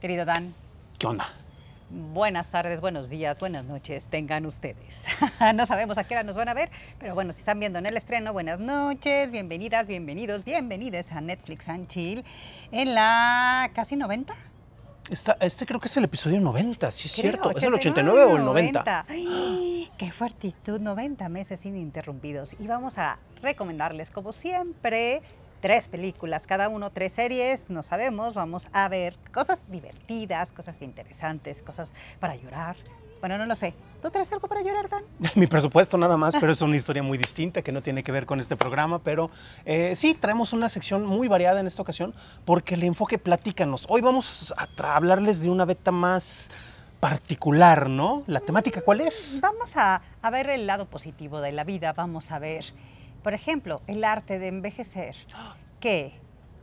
Querido Dan. ¿Qué onda? Buenas tardes, buenos días, buenas noches, tengan ustedes. no sabemos a qué hora nos van a ver, pero bueno, si están viendo en el estreno, buenas noches, bienvenidas, bienvenidos, bienvenidas a Netflix and Chill en la casi 90. este creo que es el episodio 90, sí es cierto. ¿Es el 89 o el 90? 90. ¡Qué fuertitud! 90 meses ininterrumpidos. Y vamos a recomendarles, como siempre, tres películas, cada uno tres series, no sabemos, vamos a ver cosas divertidas, cosas interesantes, cosas para llorar. Bueno, no lo sé. ¿Tú traes algo para llorar, Dan? Mi presupuesto nada más, pero es una historia muy distinta que no tiene que ver con este programa, pero eh, sí, traemos una sección muy variada en esta ocasión porque el enfoque platícanos. Hoy vamos a hablarles de una beta más particular, ¿no? ¿La temática cuál es? Vamos a ver el lado positivo de la vida, vamos a ver por ejemplo, el arte de envejecer, que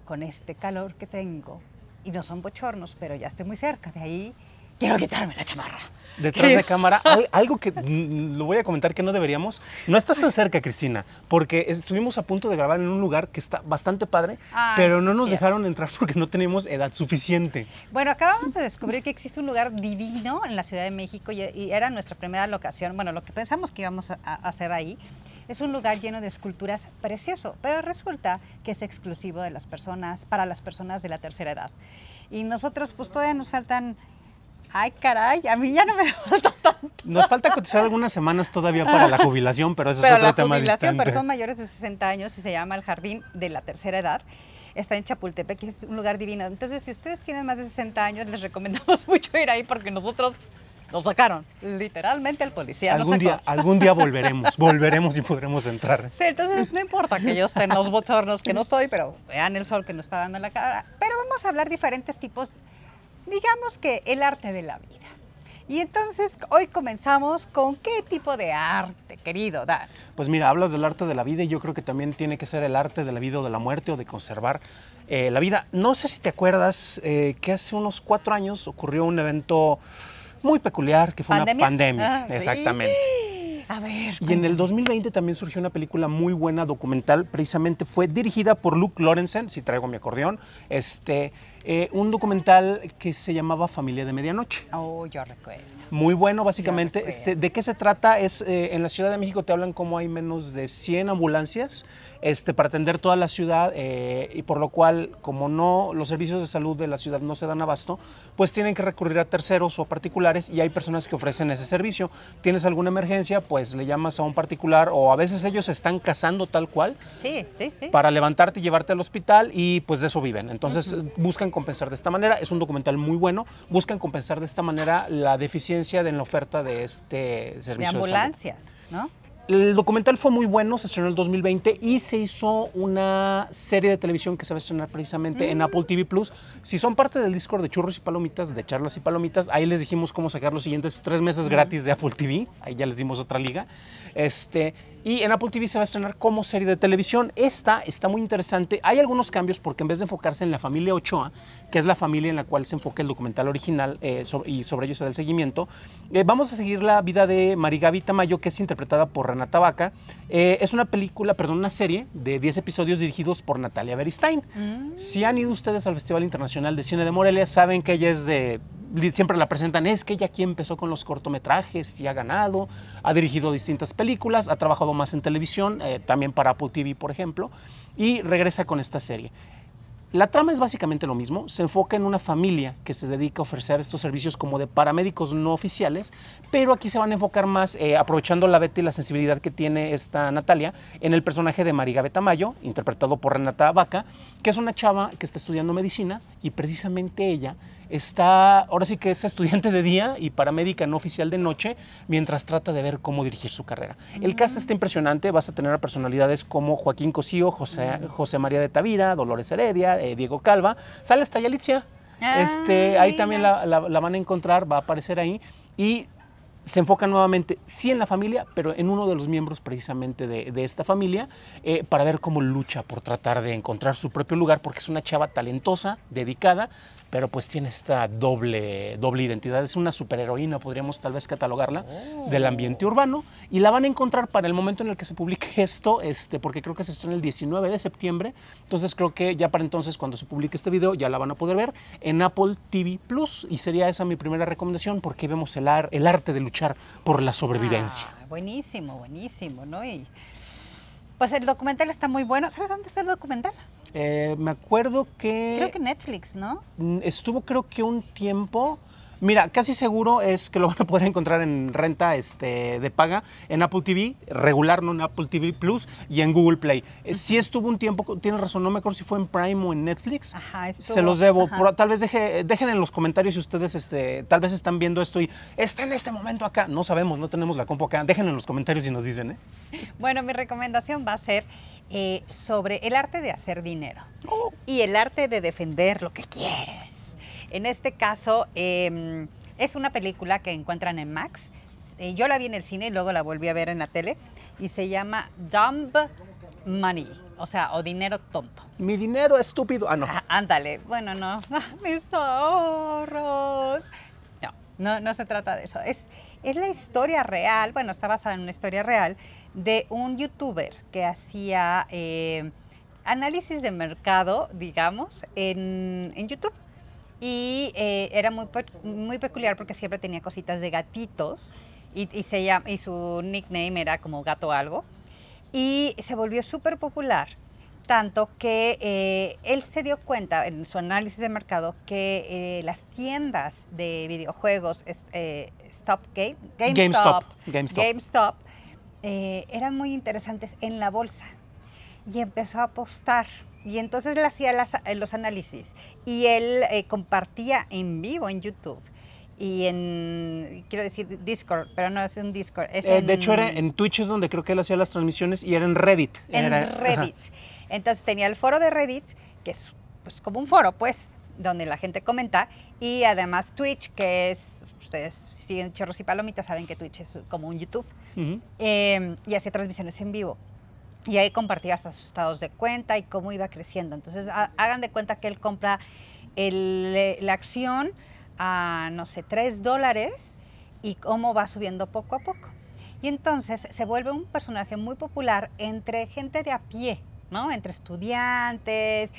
con este calor que tengo, y no son bochornos, pero ya estoy muy cerca de ahí, quiero quitarme la chamarra. Detrás de cámara, algo que lo voy a comentar que no deberíamos. No estás tan cerca, Cristina, porque estuvimos a punto de grabar en un lugar que está bastante padre, ah, pero no nos dejaron entrar porque no tenemos edad suficiente. Bueno, acabamos de descubrir que existe un lugar divino en la Ciudad de México y, era nuestra primera locación, bueno, lo que pensamos que íbamos a hacer ahí. Es un lugar lleno de esculturas precioso, pero resulta que es exclusivo de las personas, para las personas de la tercera edad. Y nosotros pues todavía nos faltan Ay, caray, a mí ya no me falta tanto. Nos falta cotizar algunas semanas todavía para la jubilación, pero eso es otro tema distante. La jubilación, personas mayores de 60 años y se llama el Jardín de la Tercera Edad. Está en Chapultepec, que es un lugar divino. Entonces, si ustedes tienen más de 60 años, les recomendamos mucho ir ahí porque nosotros lo sacaron, literalmente el policía. Algún, día, algún día volveremos, volveremos y podremos entrar. Sí, entonces no importa que yo esté en los bochornos, que no estoy, pero vean el sol que nos está dando en la cara. Pero vamos a hablar diferentes tipos, digamos que el arte de la vida. Y entonces hoy comenzamos con qué tipo de arte, querido Dan. Pues mira, hablas del arte de la vida y yo creo que también tiene que ser el arte de la vida o de la muerte o de conservar eh, la vida. No sé si te acuerdas eh, que hace unos cuatro años ocurrió un evento muy peculiar, que fue una pandemia. Ah, exactamente. A ver. Y en el 2020 también surgió una película muy buena documental, precisamente fue dirigida por Luke Lorenzen, si traigo mi acordeón, este, eh, un documental que se llamaba Familia de Medianoche. Oh, yo recuerdo. Muy bueno, básicamente. ¿De qué se trata? Es eh, en la Ciudad de México te hablan cómo hay menos de 100 ambulancias este, para atender toda la ciudad eh, y por lo cual, como no los servicios de salud de la ciudad no se dan abasto, pues tienen que recurrir a terceros o particulares y hay personas que ofrecen ese servicio. Tienes alguna emergencia, pues le llamas a un particular o a veces ellos se están casando tal cual. Sí, sí, sí. Para levantarte y llevarte al hospital y pues de eso viven. Entonces buscan compensar de esta manera. Es un documental muy bueno. Buscan compensar de esta manera la deficiencia en la oferta de este servicio. De ambulancias, ¿no? El documental fue muy bueno, se estrenó en el 2020 y se hizo una serie de televisión que se va a estrenar precisamente en mm. Apple TV Plus. Si son parte del Discord de Churros y Palomitas, de Charlas y Palomitas, ahí les dijimos cómo sacar los siguientes tres meses mm. gratis de Apple TV. Ahí ya les dimos otra liga. Este, y en Apple TV se va a estrenar como serie de televisión. Esta está muy interesante. Hay algunos cambios porque en vez de enfocarse en la familia Ochoa, que es la familia en la cual se enfoca el documental original eh, y sobre ellos se da el seguimiento, eh, vamos a seguir la vida de Marigaby Mayo que es interpretada por Renata Vaca. Eh, es una película, perdón, una serie de 10 episodios dirigidos por Natalia Beristain. Mm. Si han ido ustedes al Festival Internacional de Cine de Morelia, saben que ella es de siempre la presentan, es que ella aquí empezó con los cortometrajes y ha ganado, ha dirigido distintas películas, ha trabajado más en televisión, eh, también para Apple TV, por ejemplo, y regresa con esta serie. La trama es básicamente lo mismo, se enfoca en una familia que se dedica a ofrecer estos servicios como de paramédicos no oficiales, pero aquí se van a enfocar más, eh, aprovechando la beta y la sensibilidad que tiene esta Natalia, en el personaje de Marigabe Mayo interpretado por Renata Vaca, que es una chava que está estudiando medicina y precisamente ella está, ahora sí que es estudiante de día y paramédica no oficial de noche, mientras trata de ver cómo dirigir su carrera. El cast mm. está impresionante, vas a tener a personalidades como Joaquín Cosío, José, mm. María de Tavira, Dolores Heredia, eh, Diego Calva, sale hasta alicia. este, ahí también ah, la, la van a encontrar, va a aparecer ahí. Y se enfoca nuevamente, sí en la familia, pero en uno de los miembros precisamente de, esta familia, eh, para ver cómo lucha por tratar de encontrar su propio lugar, porque es una chava talentosa, dedicada, pero pues tiene esta doble, doble identidad. Es una superheroína, podríamos tal vez catalogarla, del ambiente urbano y la van a encontrar para el momento en el que se publique esto, este, porque creo que se en el 19 de septiembre. Entonces creo que ya para entonces, cuando se publique este video, ya la van a poder ver en Apple TV Plus. Y sería esa mi primera recomendación, porque vemos el, el arte de luchar por la sobrevivencia. Ah, buenísimo, buenísimo, ¿no? Y pues el documental está muy bueno. ¿Sabes dónde está el documental? Eh, me acuerdo que... Creo que Netflix, ¿no? Mm, estuvo creo que un tiempo... Mira, casi seguro es que lo van a poder encontrar en renta este, de paga, en Apple TV, regular, no en Apple TV Plus y en Google Play. Eh, si estuvo un tiempo, tienes razón, no me acuerdo si fue en Prime o en Netflix. Ajá, Se los debo. tal vez dejen en los comentarios si ustedes este, tal vez están viendo esto y está en este momento acá. No sabemos, no tenemos la compu acá. Dejen en los comentarios si nos dicen. ¿eh? Bueno, mi recomendación va a ser eh, sobre el arte de hacer dinero oh. y el arte de defender lo que quieres. En este caso, em, es una película que encuentran en Max. Eh, yo la vi en el cine y luego la volví a ver en la tele. Y se llama Dumb Money. O sea, o dinero tonto. Mi dinero estúpido. Ah, no. Ah, ándale. Bueno, no. Mis ahorros. No, no, no se trata de eso. Es, es la historia real, bueno, está basada en una historia real, de un youtuber que hacía eh, análisis de mercado, digamos, en, en YouTube y eh, era muy, muy peculiar porque siempre tenía cositas de gatitos y, su nickname era como gato algo y se volvió súper popular tanto que eh, él se dio cuenta en su análisis de mercado que eh, las tiendas de videojuegos Stop Game, GameStop, GameStop, GameStop eran muy interesantes en la bolsa y empezó a apostar y entonces él hacía eh, los análisis y él eh, compartía en vivo en YouTube y en, quiero decir, Discord, pero no es un Discord. Eh, de hecho, era en Twitch es donde creo que él hacía las transmisiones y era en Reddit. En Reddit. Entonces tenía el foro de Reddit, que es pues como un foro, pues, donde la gente comenta, y además Twitch, que es, ustedes siguen Chorros y Palomitas, saben que Twitch es como un YouTube, em, y hacía transmisiones en vivo y ahí compartía hasta sus estados de cuenta y cómo iba creciendo. Entonces, hagan de cuenta que él compra eh, la acción a, no sé, tres dólares y cómo va subiendo poco a poco. Y entonces se vuelve un personaje muy popular entre gente de a pie, ¿no? Entre estudiantes,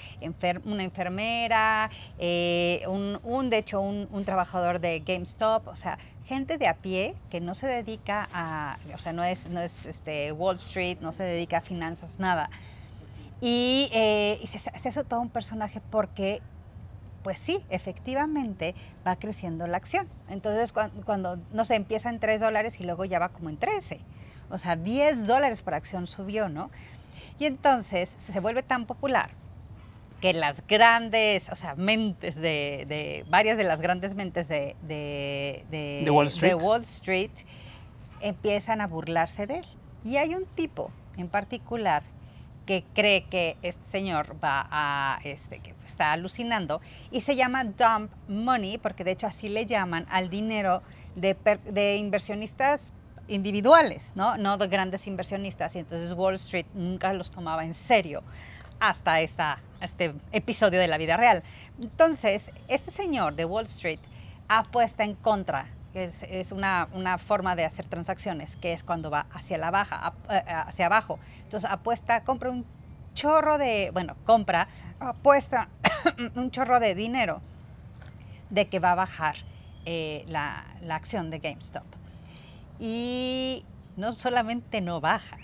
una enfermera, eh, un, de hecho, un, un trabajador de GameStop, o sea, gente de a pie que no se dedica a, o sea, no es, no es este, Wall Street, no se dedica a finanzas, nada. Y, eh, se, hace todo un personaje porque pues sí, efectivamente va creciendo la acción. Entonces, cuando, no sé, empieza en 3 dólares y luego ya va como en 13. O sea, 10 dólares por acción subió, ¿no? Y entonces se vuelve tan popular que las grandes, o sea, mentes de, varias de las grandes mentes de, Wall, Street. empiezan a burlarse de él. Y hay un tipo en particular que cree que este señor va a, este, que está alucinando, y se llama dump money, porque de hecho así le llaman al dinero de, inversionistas individuales, ¿no? No de grandes inversionistas, y entonces Wall Street nunca los tomaba en serio hasta esta, este episodio de la vida real. Entonces, este señor de Wall Street apuesta en contra. Es, es una, forma de hacer transacciones, que es cuando va hacia la baja, eh, eh, hacia abajo. Entonces apuesta, compra un chorro de, bueno, compra, apuesta un chorro de dinero de que va a bajar eh, la, la acción de GameStop. Y no solamente no baja,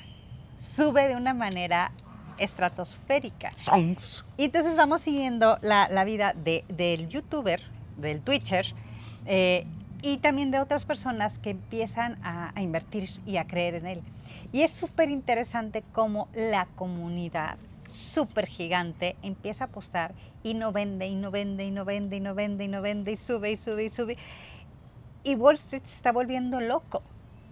sube de una manera estratosférica. Songs. Y entonces vamos siguiendo la, la vida de, del youtuber, del twitcher, eh, y también de otras personas que empiezan a, a invertir y a creer en él. Y es súper interesante cómo la comunidad súper gigante empieza a apostar y no vende y no vende y no vende y no vende y no vende y sube y sube y sube. Y Wall Street se está volviendo loco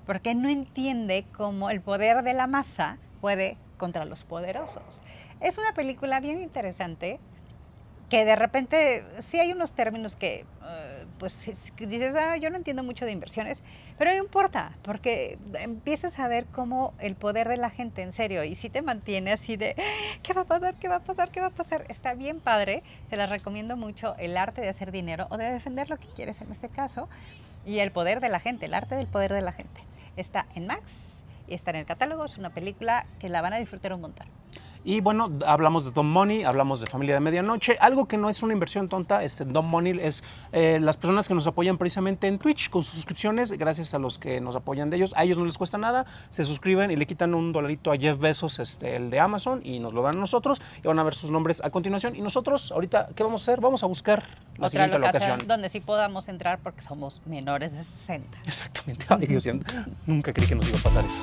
porque no entiende cómo el poder de la masa puede contra los poderosos. Es una película bien interesante que de repente sí hay unos términos que eh, pues dices, ah, yo no entiendo mucho de inversiones, pero no importa, porque empiezas a ver cómo el poder de la gente en serio y si te mantiene así de, ¿qué va a pasar? ¿Qué va a pasar? ¿Qué va a pasar? Está bien padre, se las recomiendo mucho el arte de hacer dinero o de defender lo que quieres en este caso y el poder de la gente, el arte del poder de la gente. Está en Max, está en el catálogo. Es una película que la van a disfrutar un montón. Y bueno, hablamos de Don Money, hablamos de Familia de Medianoche. Algo que no es una inversión tonta, este Don Money es eh, las personas que nos apoyan precisamente en Twitch con sus suscripciones, gracias a los que nos apoyan de ellos. A ellos no les cuesta nada, se suscriben y le quitan un dolarito a Jeff Bezos, este, el de Amazon, y nos lo dan a nosotros. Y van a ver sus nombres a continuación. Y nosotros, ahorita, ¿qué vamos a hacer? Vamos a buscar la Otra siguiente locación, Donde sí podamos entrar porque somos menores de 60. Exactamente. Ay, Dios, nunca creí que nos iba a pasar eso.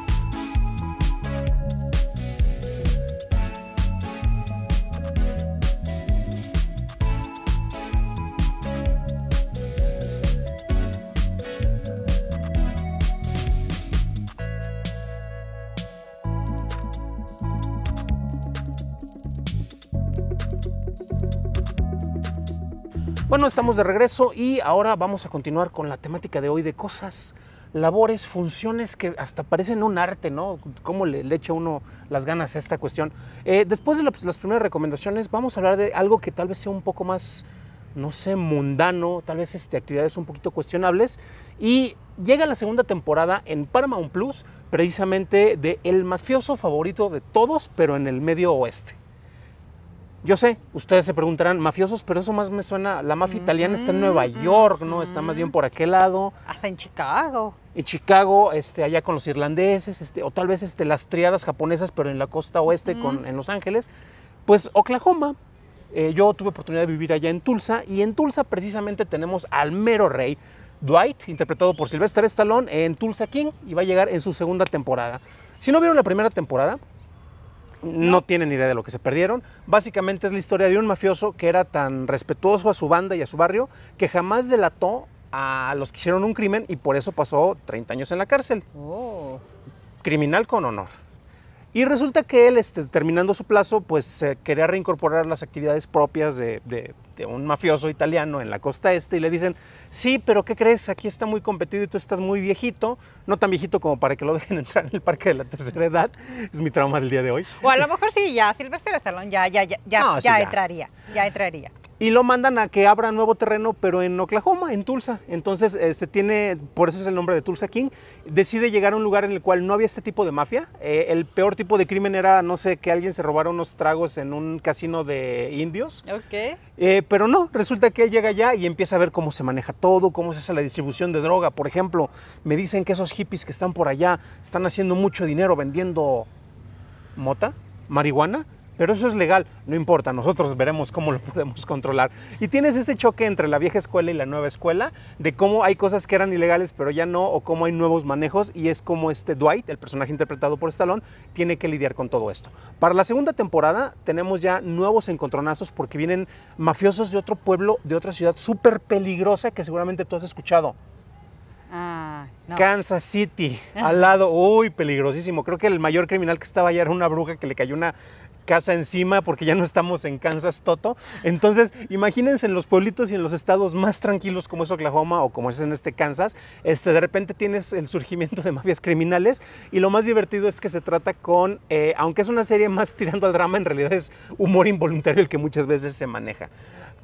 Bueno, estamos de regreso y ahora vamos a continuar con la temática de hoy de cosas, labores, funciones que hasta parecen un arte, ¿no? Cómo le, echa uno las ganas a esta cuestión. Eh, después de pues, las primeras recomendaciones, vamos a hablar de algo que tal vez sea un poco más no sé, mundano, tal vez este, actividades un poquito cuestionables. Y llega la segunda temporada en Paramount Plus, precisamente de El mafioso favorito de todos, pero en el medio oeste. Yo sé, ustedes se preguntarán, mafiosos, pero eso más me suena, la mafia italiana está en Nueva mm, York, ¿no? Mm, está más mm. bien por aquel lado. Hasta en Chicago. En Chicago, este, allá con los irlandeses, este, o tal vez este, las triadas japonesas, pero en la costa oeste, con, en Los Ángeles. Pues Oklahoma, eh, yo tuve oportunidad de vivir allá en Tulsa, y en Tulsa precisamente tenemos al mero rey, Dwight, interpretado por Sylvester Stallone en Tulsa King, y va a llegar en su segunda temporada. Si no vieron la primera temporada, no tienen idea de lo que se perdieron. Básicamente es la historia de un mafioso que era tan respetuoso a su banda y a su barrio que jamás delató a los que hicieron un crimen y por eso pasó 30 años en la cárcel. Oh. Criminal con honor. Y resulta que él, este, terminando su plazo, pues quería reincorporar las actividades propias de, un mafioso italiano en la costa este y le dicen, sí, pero ¿qué crees? Aquí está muy competido y tú estás muy viejito, no tan viejito como para que lo dejen entrar en el parque de la tercera edad, es mi trauma del día de hoy. O a lo mejor sí, ya Silvestre Stallone ya, ya, ya, ya, ya, ya entraría, ya entraría y lo mandan a que abra nuevo terreno, pero en Oklahoma, en Tulsa. Entonces eh, se tiene, por eso es el nombre de Tulsa King, decide llegar a un lugar en el cual no había este tipo de mafia. Eh, el peor tipo de crimen era, no sé, que alguien se robara unos tragos en un casino de indios. Ok. Eh, pero no, resulta que él llega allá y empieza a ver cómo se maneja todo, cómo se hace la distribución de droga. Por ejemplo, me dicen que esos hippies que están por allá están haciendo mucho dinero vendiendo mota, marihuana pero eso es legal, no importa, nosotros veremos cómo lo podemos controlar. Y tienes ese choque entre la vieja escuela y la nueva escuela, de cómo hay cosas que eran ilegales pero ya no, o cómo hay nuevos manejos, y es como este Dwight, el personaje interpretado por Stallone, tiene que lidiar con todo esto. Para la segunda temporada tenemos ya nuevos encontronazos porque vienen mafiosos de otro pueblo, de otra ciudad súper peligrosa que seguramente tú has escuchado. Ah, Kansas City, al lado, uy, peligrosísimo. Creo que el mayor criminal que estaba allá era una bruja que le cayó una casa encima porque ya no estamos en Kansas Toto. Entonces, imagínense en los pueblitos y en los estados más tranquilos como es Oklahoma o como es en este Kansas, este, de repente tienes el surgimiento de mafias criminales y lo más divertido es que se trata con, eh, aunque es una serie más tirando al drama, en realidad es humor involuntario el que muchas veces se maneja.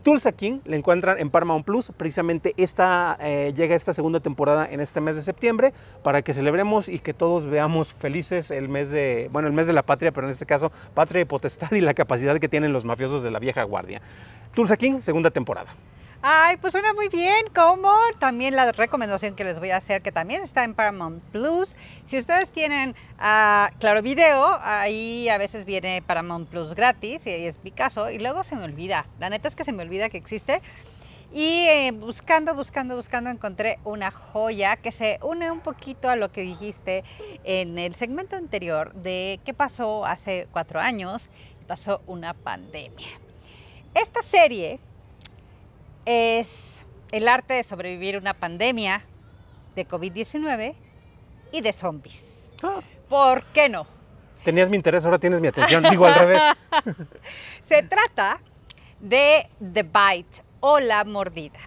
Tulsa King la encuentran en Paramount Plus, precisamente esta, eh, llega esta segunda temporada en este mes de septiembre para que celebremos y que todos veamos felices el mes de, bueno, el mes de la patria, pero en este caso patria y potestad y la capacidad que tienen los mafiosos de la vieja guardia. Tulsa King, segunda temporada. Ay, pues suena muy bien, como también la recomendación que les voy a hacer, que también está en Paramount Plus. Si ustedes tienen, ah, claro, video, ahí a veces viene Paramount Plus gratis, y es Picasso y luego se me olvida. La neta es que se me olvida que existe. Y eh, buscando, buscando, buscando encontré una joya que se une un poquito a lo que dijiste en el segmento anterior de qué pasó hace cuatro años, pasó una pandemia. Esta serie es el arte de sobrevivir una pandemia de COVID-19 y de zombies. Ah. ¿Por qué no? Tenías mi interés, ahora tienes mi atención. Digo al revés. Se trata de The Bite o Mordida.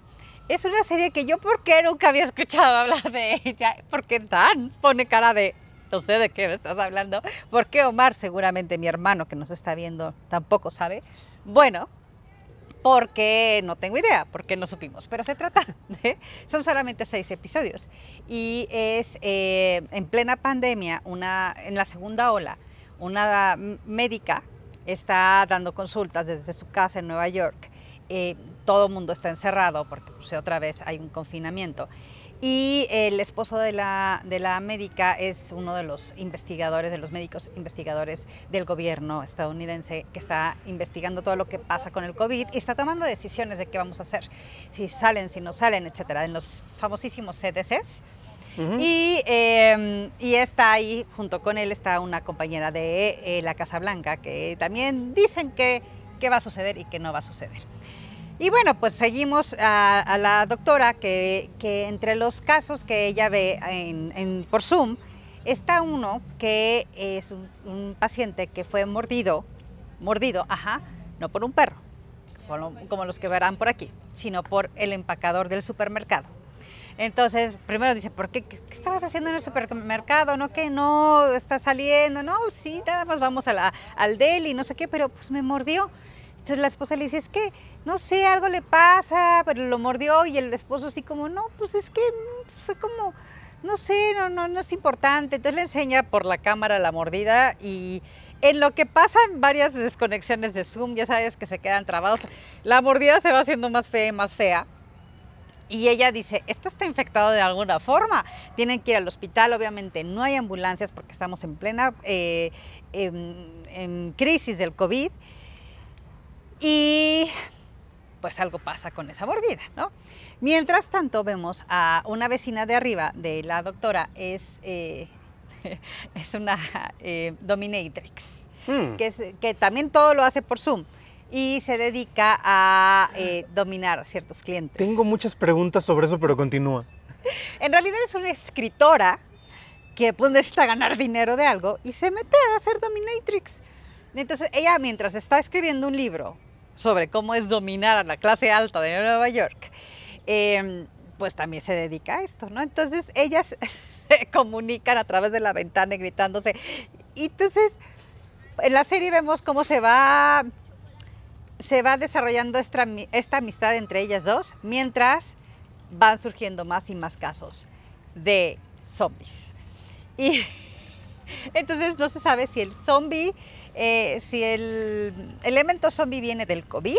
Es una serie que yo porque nunca había escuchado hablar de ella, porque tan pone cara de no sé de qué me estás hablando, porque Omar, seguramente mi hermano que nos está viendo, tampoco sabe. Bueno, porque no tengo idea, porque no supimos, pero se trata son solamente seis episodios y es eh, en plena pandemia, una, en la segunda ola, una médica está dando consultas desde su casa en Nueva York eh, todo el mundo está encerrado porque pues, otra vez hay un confinamiento. Y el esposo de la, de la médica es uno de los investigadores, de los médicos investigadores del gobierno estadounidense que está investigando todo lo que pasa con el COVID y está tomando decisiones de qué vamos a hacer, si salen, si no salen, etcétera, en los famosísimos CDCs. y, em, y, está ahí, junto con él, está una compañera de eh, la Casa Blanca que también dicen que qué va a suceder y qué no va a suceder. Y bueno, pues seguimos a, la doctora que, que, entre los casos que ella ve en, por Zoom está uno que es un, paciente que fue mordido, mordido, ajá, no por un perro, como, los que verán por aquí, sino por el empacador del supermercado. Entonces, primero dice, ¿por qué? estabas haciendo en el supermercado? ¿No que no está saliendo? No, sí, nada más vamos a la, al deli, no sé qué, pero pues me mordió. Entonces la esposa le dice, es que, no sé, algo le pasa, pero lo mordió y el esposo así como, no, pues es que mm, fue como, no sé, no, no, no es importante. Entonces le enseña por la cámara la mordida y en lo que pasan varias desconexiones de Zoom, ya sabes que se quedan trabados, la mordida se va haciendo más fea y más fea. Y ella dice, esto está infectado de alguna forma, tienen que ir al hospital, obviamente no hay ambulancias porque estamos en plena eh, em, crisis del COVID y pues algo pasa con esa mordida, ¿no? Mientras tanto vemos a una vecina de arriba de la doctora, es, eh, es una eh, dominatrix, hmm. que, también todo lo hace por Zoom y se dedica a eh, dominar a ciertos clientes. Tengo muchas preguntas sobre eso, pero continúa. En realidad es una escritora que pues, necesita ganar dinero de algo y se mete a hacer dominatrix. Entonces ella mientras está escribiendo un libro sobre cómo es dominar a la clase alta de Nueva York, em, pues también se dedica a esto, ¿no? Entonces ellas se comunican a través de la ventana gritándose. Y entonces en la serie vemos cómo se va, se va desarrollando esta, esta amistad entre ellas dos, mientras van surgiendo más y más casos de zombies. Y entonces no se sabe si el zombie eh, si el elemento zombie viene del COVID,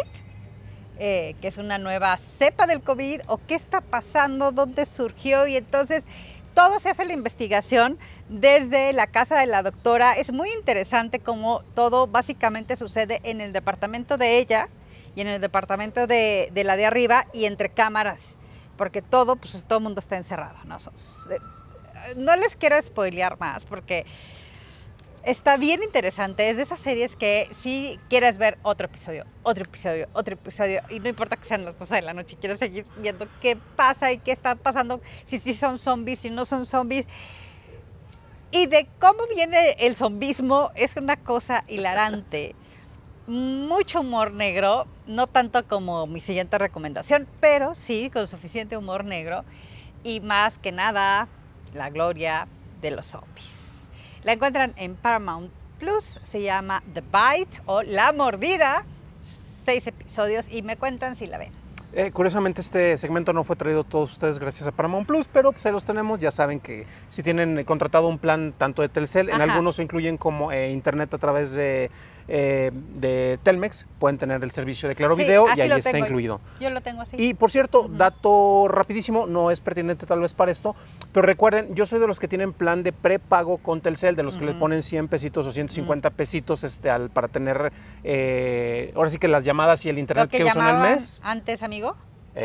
eh, que es una nueva cepa del COVID, o qué está pasando, dónde surgió, y entonces todo se hace la investigación desde la casa de la doctora. Es muy interesante cómo todo básicamente sucede en el departamento de ella y en el departamento de, la de arriba y entre cámaras, porque todo, pues todo el mundo está encerrado. No, eh, no les quiero spoilear más porque está bien interesante. Es de esas series que si quieres ver otro episodio, otro episodio, otro episodio, y no importa que sean las 12 de la noche, quieres seguir viendo qué pasa y qué está pasando, si sí son zombies, si no son zombies. Y de cómo viene el zombismo es una cosa hilarante. Mucho humor negro, no tanto como mi siguiente recomendación, pero sí con suficiente humor negro y más que nada la gloria de los zombies. La encuentran en Paramount Plus, se llama The Bite o La Mordida, seis episodios y me cuentan si la ven. Eh, curiosamente este segmento no fue traído a todos ustedes gracias a Paramount Plus, pero se pues, los tenemos, ya saben que si tienen contratado un plan tanto de Telcel, en algunos se incluyen como eh, internet a través de eh, de Telmex pueden tener el servicio de Claro Video y ahí está incluido. Yo lo tengo así. Y por cierto, dato rapidísimo, no es pertinente tal vez para esto, pero recuerden, yo soy de los que tienen plan de prepago con Telcel, de los que le ponen 100 pesitos o 150 pesitos este, al, para tener, eh, ahora sí que las llamadas y el internet que, usan al mes. Antes, amigo.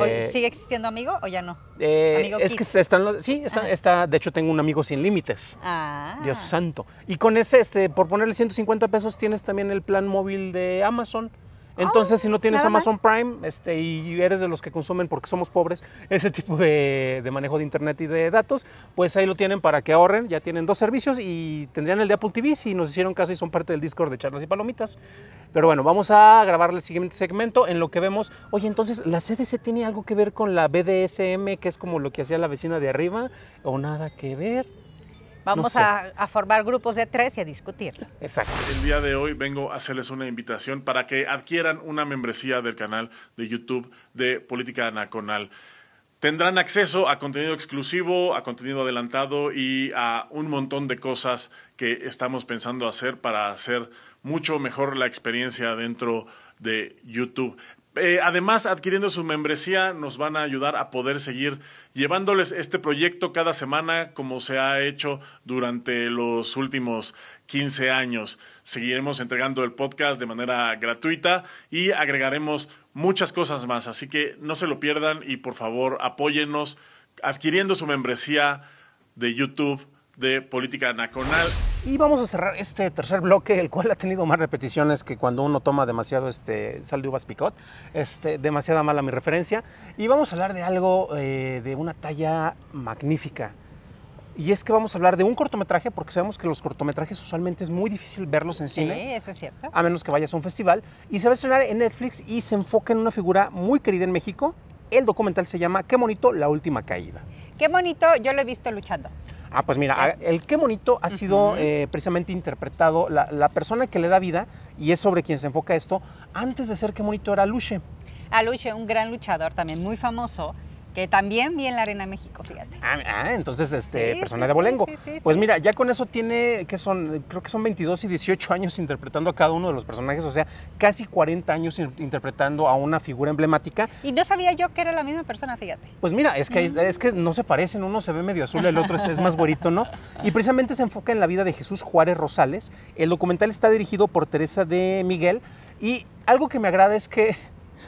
Eh, ¿Sigue existiendo amigo o ya no? Eh, es que están sí, está está, de hecho tengo un amigo sin límites. Ah. Dios santo. Y con ese, este, por ponerle 150 pesos, tienes también el plan móvil de Amazon. Entonces, si no tienes Amazon Prime este, y eres de los que consumen porque somos pobres ese tipo de, de, manejo de Internet y de datos, pues ahí lo tienen para que ahorren. Ya tienen dos servicios y tendrían el de Apple TV si nos hicieron caso y son parte del Discord de Charlas y Palomitas. Pero bueno, vamos a grabar el siguiente segmento en lo que vemos. Oye, entonces, ¿la CDC tiene algo que ver con la BDSM, que es como lo que hacía la vecina de arriba? ¿O nada que ver? Vamos a, formar grupos de tres y a discutirlo. Exacto. El día de hoy vengo a hacerles una invitación para que adquieran una membresía del canal de YouTube de Política Nacional. Tendrán acceso a contenido exclusivo, a contenido adelantado y a un montón de cosas que estamos pensando hacer para hacer mucho mejor la experiencia dentro de YouTube. Eh, además, adquiriendo su membresía, nos van a ayudar a poder seguir llevándoles este proyecto cada semana, como se ha hecho durante los últimos 15 años. Seguiremos entregando el podcast de manera gratuita y agregaremos muchas cosas más. Así que no se lo pierdan y por favor apóyenos adquiriendo su membresía de YouTube de Política Nacional. Y vamos a cerrar este tercer bloque, el cual ha tenido más repeticiones que cuando uno toma demasiado este, sal de uvas picot. Este, demasiada mala mi referencia. Y vamos a hablar de algo eh, de una talla magnífica. Y es que vamos a hablar de un cortometraje, porque sabemos que los cortometrajes usualmente es muy difícil verlos en cine. Sí, eso es cierto. A menos que vayas a un festival. Y se va a estrenar en Netflix y se enfoca en una figura muy querida en México. El documental se llama Qué bonito, la última caída. Qué bonito, yo lo he visto luchando. Ah, pues mira, el qué bonito ha sido eh, precisamente interpretado la, persona que le da vida, y es sobre quien se enfoca esto, antes de ser qué bonito era Luche. Ah, Luche, un gran luchador también, muy famoso, que también vi en la Arena México, fíjate. Ah, ah entonces, este, persona de Bolengo. pues mira, ya con eso tiene, que son, creo que son 22 y 18 años interpretando a cada uno de los personajes, o sea, casi 40 años interpretando a una figura emblemática. Y no sabía yo que era la misma persona, fíjate. Pues mira, es que, es que no se parecen, uno se ve medio azul, el otro es, más güerito, ¿no? Y precisamente se enfoca en la vida de Jesús Juárez Rosales. El documental está dirigido por Teresa de Miguel y algo que me agrada es que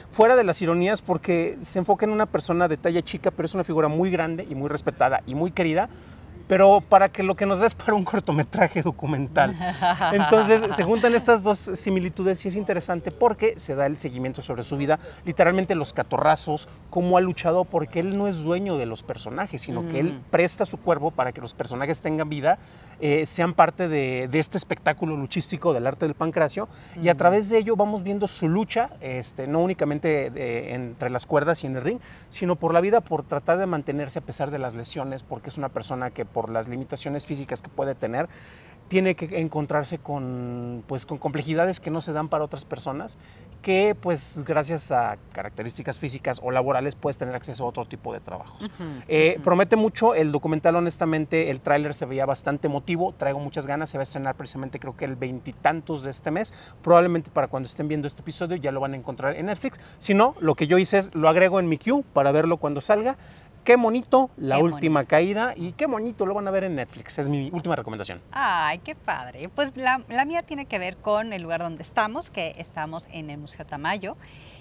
Fuera de las ironías, porque se enfoca en una persona de talla chica, pero es una figura muy grande y muy respetada y muy querida pero para que lo que nos da es para un cortometraje documental. Entonces se juntan estas dos similitudes y es interesante porque se da el seguimiento sobre su vida, literalmente los catorrazos, cómo ha luchado, porque él no es dueño de los personajes, sino que él presta su cuerpo para que los personajes tengan vida, eh, sean parte de, este espectáculo luchístico del arte del pancracio y a través de ello vamos viendo su lucha, este, no únicamente eh, entre las cuerdas y en el ring, sino por la vida, por tratar de mantenerse a pesar de las lesiones, porque es una persona que por las limitaciones físicas que puede tener, tiene que encontrarse con, pues, con complejidades que no se dan para otras personas, que pues gracias a características físicas o laborales puedes tener acceso a otro tipo de trabajos. Eh, promete mucho el documental, honestamente, el tráiler se veía bastante emotivo, traigo muchas ganas, se va a estrenar precisamente creo que el veintitantos de este mes, probablemente para cuando estén viendo este episodio ya lo van a encontrar en Netflix, si no, lo que yo hice es lo agrego en mi queue para verlo cuando salga, qué bonito La Última Caída y qué bonito lo van a ver en Netflix. Es mi última recomendación. Ay, qué padre. Pues la, la mía tiene que ver con el lugar donde estamos, que estamos en el Museo Tamayo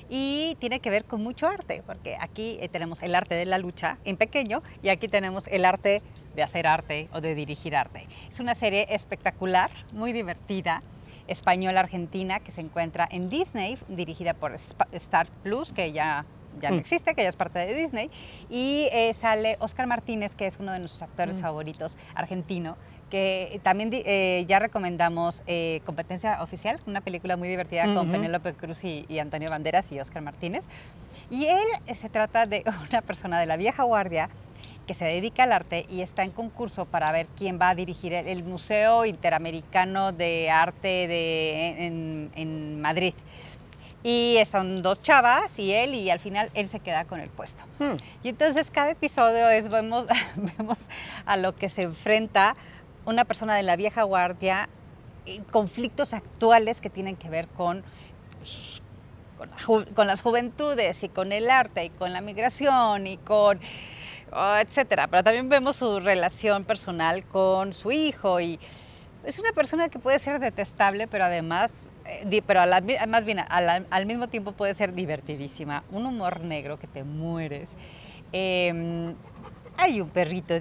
y tiene que ver con mucho arte, porque aquí eh, tenemos el arte de la lucha en pequeño y aquí tenemos el arte de hacer arte o de dirigir arte. Es una serie espectacular, muy divertida, española-argentina, que se encuentra en Disney, dirigida por Star Plus, que ya ya no mm. existe, que ya es parte de Disney. Y eh, sale Óscar Martínez, que es uno de nuestros actores mm. favoritos, argentino, que también eh, ya recomendamos eh, Competencia Oficial, una película muy divertida con Penélope Cruz y, Antonio Banderas y Óscar Martínez. Y él se trata de una persona de la vieja guardia que se dedica al arte y está en concurso para ver quién va a dirigir el, Museo Interamericano de Arte de, en, en Madrid y son dos chavas y él y al final él se queda con el puesto. Hmm. Y entonces cada episodio es, vemos, vemos a lo que se enfrenta una persona de la vieja guardia, y conflictos actuales que tienen que ver con con, las juventudes y con el arte y con la migración y con oh, etcétera. Pero también vemos su relación personal con su hijo y es una persona que puede ser detestable, pero además eh, pero a más bien al mismo tiempo puede ser divertidísima, un humor negro que te mueres. Em, hay un perrito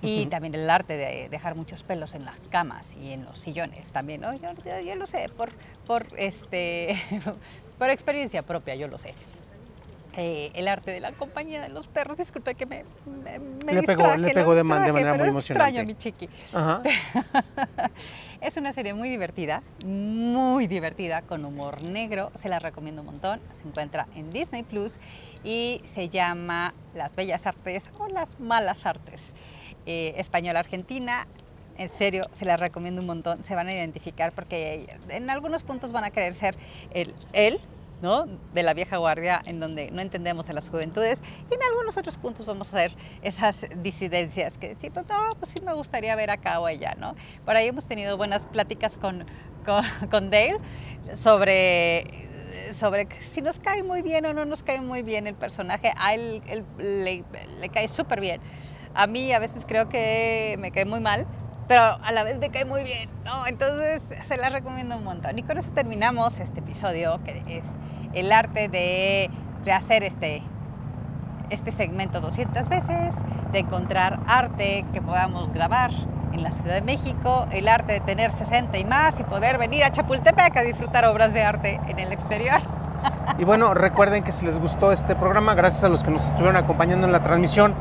y también el arte de dejar muchos pelos en las camas y en los sillones también, Yo, lo sé, por, este, por experiencia propia, yo lo sé. Eh, el arte de la compañía de los perros. Disculpe que me, me, pegó, pegó, de, muy emocionante. mi chiqui. es una serie muy divertida, muy divertida, con humor negro. Se la recomiendo un montón. Se encuentra en Disney Plus y se llama Las Bellas Artes o Las Malas Artes. Eh, española Argentina, en serio, se la recomiendo un montón. Se van a identificar porque en algunos puntos van a querer ser el, él, de la vieja guardia en donde no entendemos a las juventudes y en algunos otros puntos vamos a ver esas disidencias que decir, pues no, pues sí me gustaría ver acá o allá. ¿no? Por ahí hemos tenido buenas pláticas con, con, Dale sobre sobre si nos cae muy bien o no nos cae muy bien el personaje. A él, le, le, cae súper bien. A mí a veces creo que me cae muy mal pero a la vez me cae muy bien, ¿no? Entonces se la recomiendo un montón. Y con eso terminamos este episodio, que es el arte de rehacer este, este segmento 200 veces, de encontrar arte que podamos grabar en la Ciudad de México, el arte de tener 60 y más y poder venir a Chapultepec a disfrutar obras de arte en el exterior. Y bueno, recuerden que si les gustó este programa, gracias a los que nos estuvieron acompañando en la transmisión,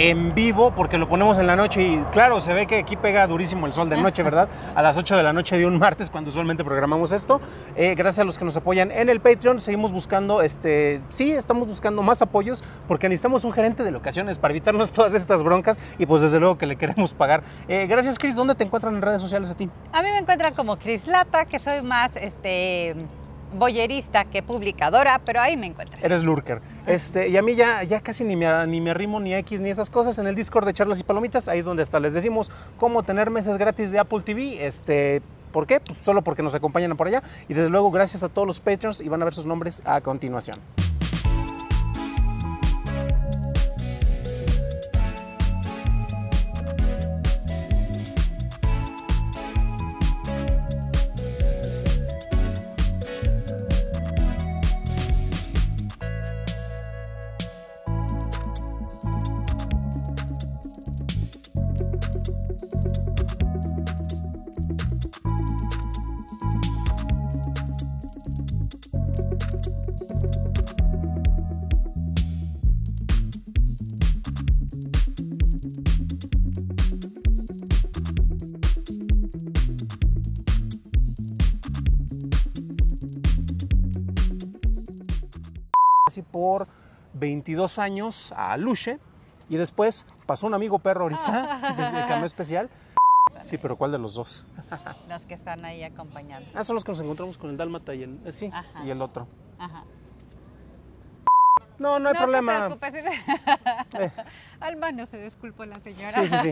en vivo, porque lo ponemos en la noche y claro, se ve que aquí pega durísimo el sol de noche, ¿verdad? A las 8 de la noche de un martes, cuando usualmente programamos esto. Eh, gracias a los que nos apoyan en el Patreon, seguimos buscando, este, sí, estamos buscando más apoyos, porque necesitamos un gerente de locaciones para evitarnos todas estas broncas y pues desde luego que le queremos pagar. Eh, gracias, Chris, ¿Dónde te encuentran en redes sociales a ti? A mí me encuentran como Chris Lata, que soy más, este boyerista que publicadora, pero ahí me encuentro. Eres lurker. Este, y a mí ya, ya casi ni me, ni me arrimo ni X ni esas cosas. En el Discord de Charlas y Palomitas, ahí es donde está. Les decimos cómo tener meses gratis de Apple TV. Este, ¿Por qué? Pues solo porque nos acompañan por allá. Y desde luego, gracias a todos los patrons y van a ver sus nombres a continuación. 22 años a Luche y después pasó un amigo perro ahorita, mi camión especial. Sí, pero ¿cuál de los dos? los que están ahí acompañando. Ah, son los que nos encontramos con el Dálmata y el, eh, sí, y el otro. No, no hay problema. No te preocupes. Eh. Alma no se disculpa la señora. Sí, sí, sí.